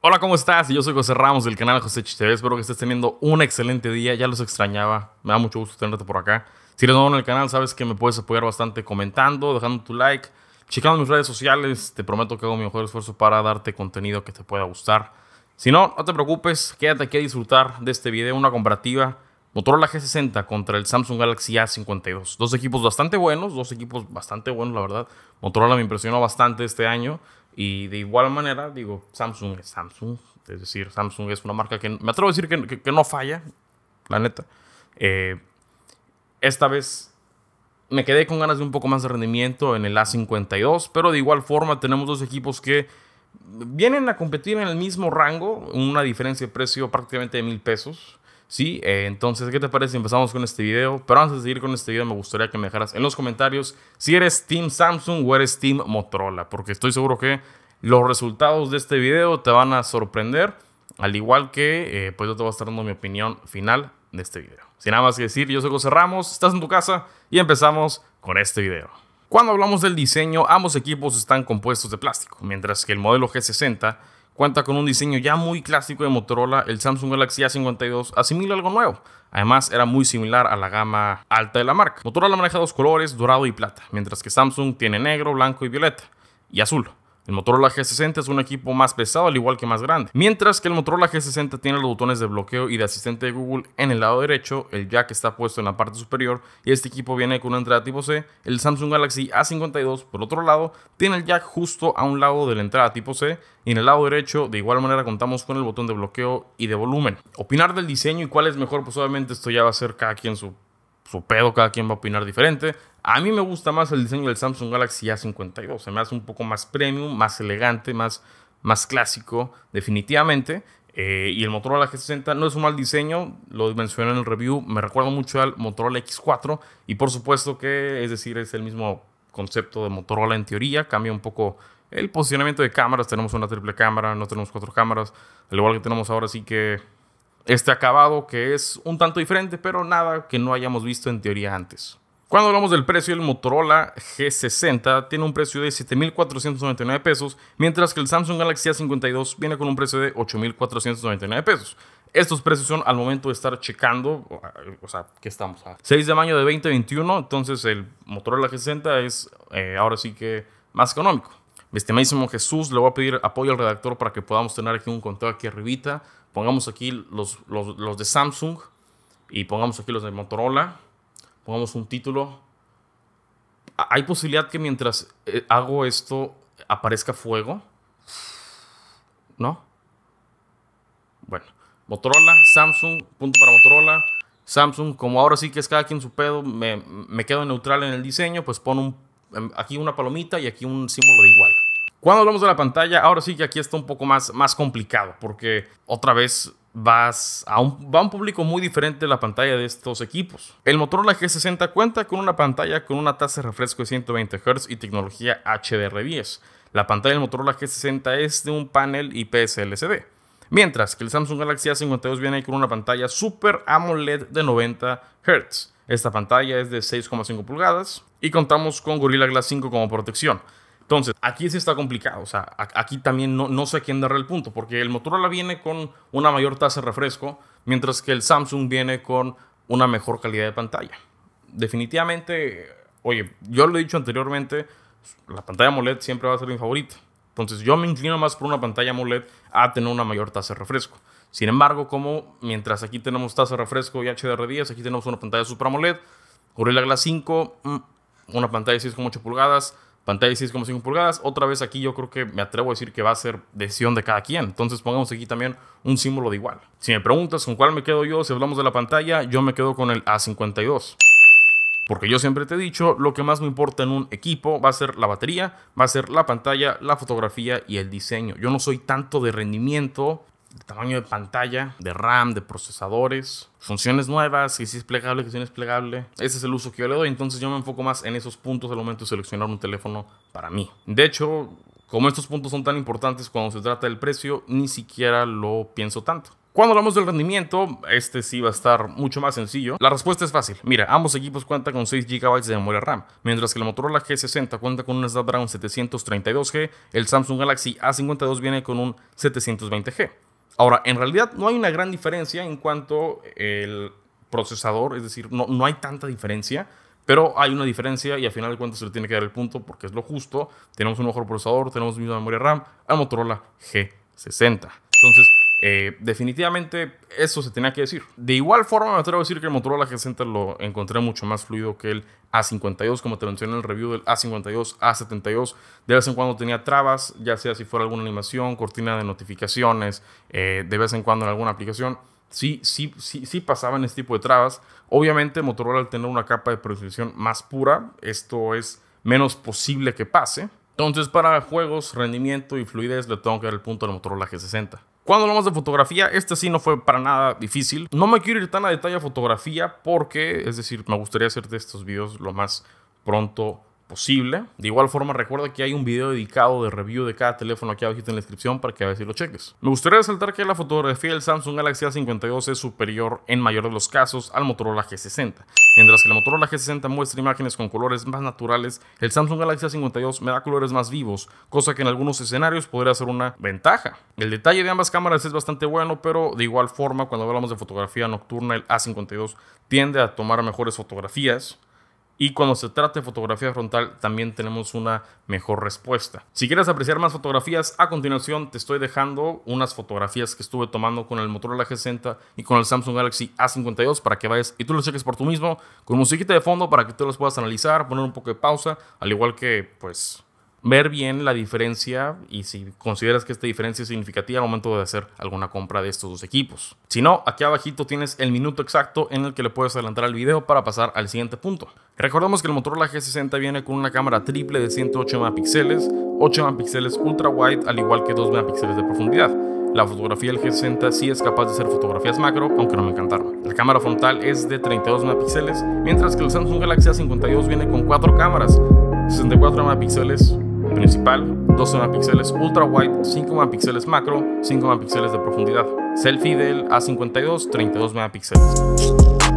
Hola, ¿cómo estás? Yo soy José Ramos del canal José TV. Espero que estés teniendo un excelente día. Ya los extrañaba. Me da mucho gusto tenerte por acá. Si eres nuevo en el canal, sabes que me puedes apoyar bastante comentando, dejando tu like, checando mis redes sociales. Te prometo que hago mi mejor esfuerzo para darte contenido que te pueda gustar. Si no, no te preocupes. Quédate aquí a disfrutar de este video, una comparativa. Motorola G60 contra el Samsung Galaxy A52. Dos equipos bastante buenos, dos equipos bastante buenos, la verdad. Motorola me impresionó bastante este año. Y de igual manera, digo, Samsung es Samsung. Es decir, Samsung es una marca que me atrevo a decir que, no falla, la neta. Eh, esta vez me quedé con ganas de un poco más de rendimiento en el A52, pero de igual forma tenemos dos equipos que vienen a competir en el mismo rango, una diferencia de precio prácticamente de mil pesos. ¿sí? Eh, entonces, ¿qué te parece si empezamos con este video? Pero antes de seguir con este video, me gustaría que me dejaras en los comentarios si eres Team Samsung o eres Team Motorola, porque estoy seguro que los resultados de este video te van a sorprender, al igual que eh, pues yo te voy a estar dando mi opinión final de este video. Sin nada más que decir, yo soy José Ramos, estás en tu casa y empezamos con este video. Cuando hablamos del diseño, ambos equipos están compuestos de plástico, mientras que el modelo G60 Cuenta con un diseño ya muy clásico de Motorola, el Samsung Galaxy A52 asimila algo nuevo. Además, era muy similar a la gama alta de la marca. Motorola maneja dos colores, dorado y plata, mientras que Samsung tiene negro, blanco y violeta, y azul. El Motorola G60 es un equipo más pesado al igual que más grande, mientras que el Motorola G60 tiene los botones de bloqueo y de asistente de Google en el lado derecho, el jack está puesto en la parte superior y este equipo viene con una entrada tipo C, el Samsung Galaxy A52 por otro lado tiene el jack justo a un lado de la entrada tipo C y en el lado derecho de igual manera contamos con el botón de bloqueo y de volumen. Opinar del diseño y cuál es mejor, pues obviamente esto ya va a ser cada quien su su pedo, cada quien va a opinar diferente. A mí me gusta más el diseño del Samsung Galaxy A52. Se me hace un poco más premium, más elegante, más, más clásico, definitivamente. Eh, y el Motorola G60 no es un mal diseño, lo mencioné en el review, me recuerda mucho al Motorola X4 y por supuesto que, es decir, es el mismo concepto de Motorola en teoría, cambia un poco el posicionamiento de cámaras, tenemos una triple cámara, no tenemos cuatro cámaras, al igual que tenemos ahora sí que este acabado que es un tanto diferente, pero nada que no hayamos visto en teoría antes. Cuando hablamos del precio, el Motorola G60 tiene un precio de 7.499 pesos, mientras que el Samsung Galaxy A52 viene con un precio de 8.499 pesos. Estos precios son al momento de estar checando, o sea, que estamos a 6 de mayo de 2021, entonces el Motorola G60 es eh, ahora sí que más económico. Mi estimadísimo Jesús, le voy a pedir apoyo al redactor para que podamos tener aquí un conteo aquí arribita pongamos aquí los, de Samsung y pongamos aquí los de Motorola, pongamos un título. Hay posibilidad que mientras eh, hago esto aparezca fuego. ¿No? Bueno, Motorola, Samsung, punto para Motorola. Samsung, como ahora sí que es cada quien su pedo, me, quedo neutral en el diseño, pues pongo em, aquí una palomita y aquí un símbolo de igual. Cuando hablamos de la pantalla, ahora sí que aquí está un poco más, más complicado, porque otra vez vas a un, va un público muy diferente la pantalla de estos equipos. El Motorola G60 cuenta con una pantalla con una tasa de refresco de 120 Hz y tecnología HDR10. La pantalla del Motorola G60 es de un panel IPS LCD. Mientras que el Samsung Galaxy A52 viene con una pantalla Super AMOLED de 90 Hz. Esta pantalla es de 6,5 pulgadas y contamos con Gorilla Glass 5 como protección. Entonces, aquí sí está complicado. O sea, aquí también no, no sé quién darle el punto, porque el Motorola viene con una mayor tasa de refresco, mientras que el Samsung viene con una mejor calidad de pantalla. Definitivamente, oye, yo lo he dicho anteriormente, la pantalla AMOLED siempre va a ser mi favorita. Entonces, yo me inclino más por una pantalla AMOLED a tener una mayor tasa de refresco. Sin embargo, como mientras aquí tenemos tasa de refresco y HDR10, aquí tenemos una pantalla Super AMOLED, Gorilla Glass 5, mm, una pantalla de 6,8 pulgadas, Pantalla de 6,5 pulgadas. Otra vez aquí yo creo que me atrevo a decir que va a ser decisión de cada quien. Entonces pongamos aquí también un símbolo de igual. Si me preguntas con cuál me quedo yo, si hablamos de la pantalla, yo me quedo con el A52. Porque yo siempre te he dicho, lo que más me importa en un equipo va a ser la batería, va a ser la pantalla, la fotografía y el diseño. Yo no soy tanto de rendimiento, tamaño de pantalla, de RAM, de procesadores, funciones nuevas, si es plegable, que si no es plegable. Ese es el uso que yo le doy, entonces yo me enfoco más en esos puntos al momento de seleccionar un teléfono para mí. De hecho, como estos puntos son tan importantes cuando se trata del precio, ni siquiera lo pienso tanto. Cuando hablamos del rendimiento, este sí va a estar mucho más sencillo. La respuesta es fácil. Mira, ambos equipos cuentan con 6 GB de memoria RAM, mientras que el Motorola G60 cuenta con un Snapdragon 732G, el Samsung Galaxy A52 viene con un 720G. Ahora, en realidad no hay una gran diferencia en cuanto el procesador, es decir, no, no hay tanta diferencia, pero hay una diferencia y al final de cuentas se le tiene que dar el punto porque es lo justo. Tenemos un mejor procesador, tenemos misma memoria RAM A Motorola G60. Entonces, eh, definitivamente eso se tenía que decir. De igual forma me atrevo a decir que el Motorola g 60 lo encontré mucho más fluido que el A52, como te mencioné en el review del A52, A72. De vez en cuando tenía trabas, ya sea si fuera alguna animación, cortina de notificaciones, eh, de vez en cuando en alguna aplicación. Sí, sí, sí, sí pasaban este tipo de trabas. Obviamente Motorola al tener una capa de protección más pura, esto es menos posible que pase. Entonces para juegos, rendimiento y fluidez le tengo que dar el punto al Motorola G60. Cuando hablamos de fotografía, este sí no fue para nada difícil. No me quiero ir tan a detalle a fotografía porque, es decir, me gustaría hacerte estos videos lo más pronto posible posible. De igual forma, recuerda que hay un video dedicado de review de cada teléfono aquí abajo en la descripción para que a ver si lo cheques. Me gustaría resaltar que la fotografía del Samsung Galaxy A52 es superior en mayor de los casos al Motorola G60. Mientras que el Motorola G60 muestra imágenes con colores más naturales, el Samsung Galaxy A52 me da colores más vivos, cosa que en algunos escenarios podría ser una ventaja. El detalle de ambas cámaras es bastante bueno, pero de igual forma, cuando hablamos de fotografía nocturna, el A52 tiende a tomar mejores fotografías y cuando se trata de fotografía frontal también tenemos una mejor respuesta. Si quieres apreciar más fotografías, a continuación te estoy dejando unas fotografías que estuve tomando con el Motorola G60 y con el Samsung Galaxy A52 para que vayas y tú los cheques por tú mismo con musiquita de fondo para que tú los puedas analizar, poner un poco de pausa, al igual que pues ver bien la diferencia y si consideras que esta diferencia es significativa al momento de hacer alguna compra de estos dos equipos. Si no, aquí abajito tienes el minuto exacto en el que le puedes adelantar el video para pasar al siguiente punto. Recordamos que el Motorola G60 viene con una cámara triple de 108 megapíxeles, 8 megapíxeles ultra wide al igual que 2 megapíxeles de profundidad. La fotografía del G60 sí es capaz de hacer fotografías macro, aunque no me encantaron. La cámara frontal es de 32 megapíxeles, mientras que el Samsung Galaxy A52 viene con 4 cámaras, 64 megapíxeles, principal, 12 megapíxeles ultra wide, 5 megapíxeles macro, 5 megapíxeles de profundidad. Selfie del A52, 32 megapíxeles.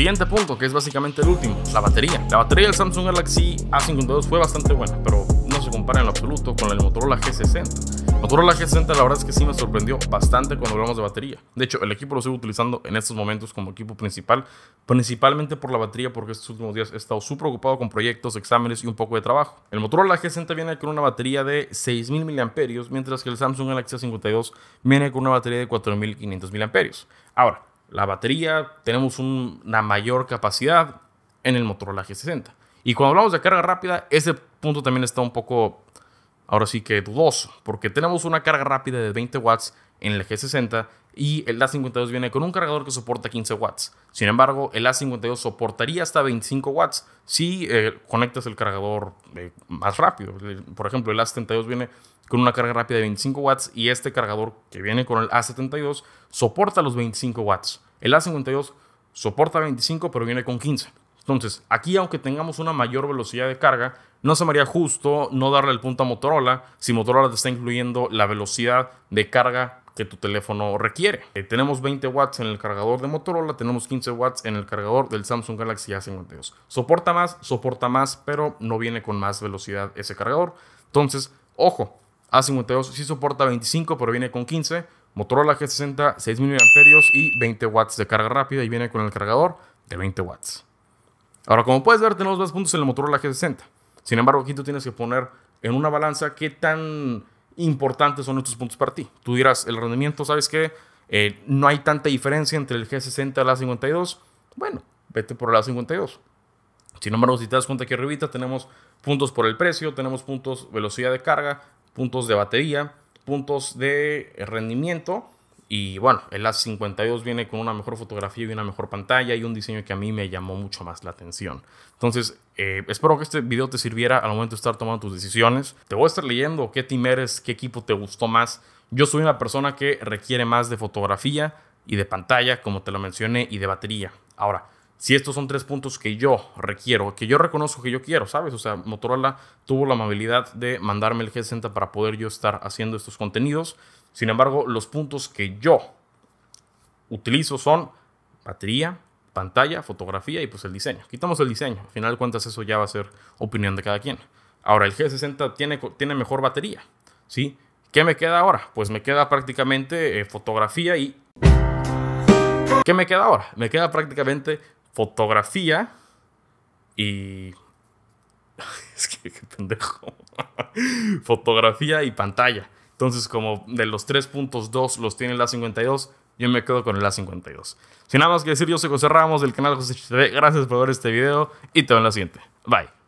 Siguiente punto, que es básicamente el último, la batería. La batería del Samsung Galaxy A52 fue bastante buena, pero no se compara en lo absoluto con el Motorola G60. Motorola G60 la verdad es que sí me sorprendió bastante cuando hablamos de batería. De hecho, el equipo lo sigo utilizando en estos momentos como equipo principal, principalmente por la batería porque estos últimos días he estado súper ocupado con proyectos, exámenes y un poco de trabajo. El Motorola G60 viene con una batería de 6.000 mAh, mientras que el Samsung Galaxy A52 viene con una batería de 4.500 mAh. Ahora, la batería, tenemos una mayor capacidad en el Motorola G60. Y cuando hablamos de carga rápida, ese punto también está un poco, ahora sí que dudoso, porque tenemos una carga rápida de 20 watts en el G60 y el A52 viene con un cargador que soporta 15 watts. Sin embargo, el A52 soportaría hasta 25 watts si eh, conectas el cargador eh, más rápido. Eh, por ejemplo, el A72 viene con una carga rápida de 25 watts y este cargador que viene con el A72 soporta los 25 watts. El A52 soporta 25 pero viene con 15. Entonces, aquí aunque tengamos una mayor velocidad de carga, no se me haría justo no darle el punto a Motorola si Motorola te está incluyendo la velocidad de carga que tu teléfono requiere. Eh, tenemos 20 watts en el cargador de Motorola, tenemos 15 watts en el cargador del Samsung Galaxy A52. Soporta más, soporta más, pero no viene con más velocidad ese cargador. Entonces, ojo, A52 sí soporta 25, pero viene con 15. Motorola G60, 6000 mAh y 20 watts de carga rápida y viene con el cargador de 20 watts. Ahora, como puedes ver, tenemos más puntos en el Motorola G60. Sin embargo, aquí tú tienes que poner en una balanza qué tan importantes son estos puntos para ti. Tú dirás, el rendimiento, ¿sabes qué? Eh, no hay tanta diferencia entre el G60 y el A52. Bueno, vete por el A52. Sin embargo, si te das cuenta que arribita tenemos puntos por el precio, tenemos puntos velocidad de carga, puntos de batería, puntos de rendimiento y bueno, el A52 viene con una mejor fotografía y una mejor pantalla y un diseño que a mí me llamó mucho más la atención. Entonces, eh, espero que este video te sirviera al momento de estar tomando tus decisiones. Te voy a estar leyendo qué team eres, qué equipo te gustó más. Yo soy una persona que requiere más de fotografía y de pantalla, como te lo mencioné, y de batería. Ahora, si estos son tres puntos que yo requiero, que yo reconozco que yo quiero, ¿sabes? O sea, Motorola tuvo la amabilidad de mandarme el G60 para poder yo estar haciendo estos contenidos. Sin embargo, los puntos que yo utilizo son batería, pantalla, fotografía y pues el diseño. Quitamos el diseño, al final de cuentas eso ya va a ser opinión de cada quien. Ahora, el G60 tiene, tiene mejor batería, ¿sí? ¿Qué me queda ahora? Pues me queda prácticamente eh, fotografía y... ¿Qué me queda ahora? Me queda prácticamente fotografía y... es que qué pendejo. fotografía y pantalla. Entonces, como de los 3.2 los tiene el A52, yo me quedo con el A52. Sin nada más que decir, yo soy José Ramos del canal José Gracias por ver este video y te veo en la siguiente. Bye.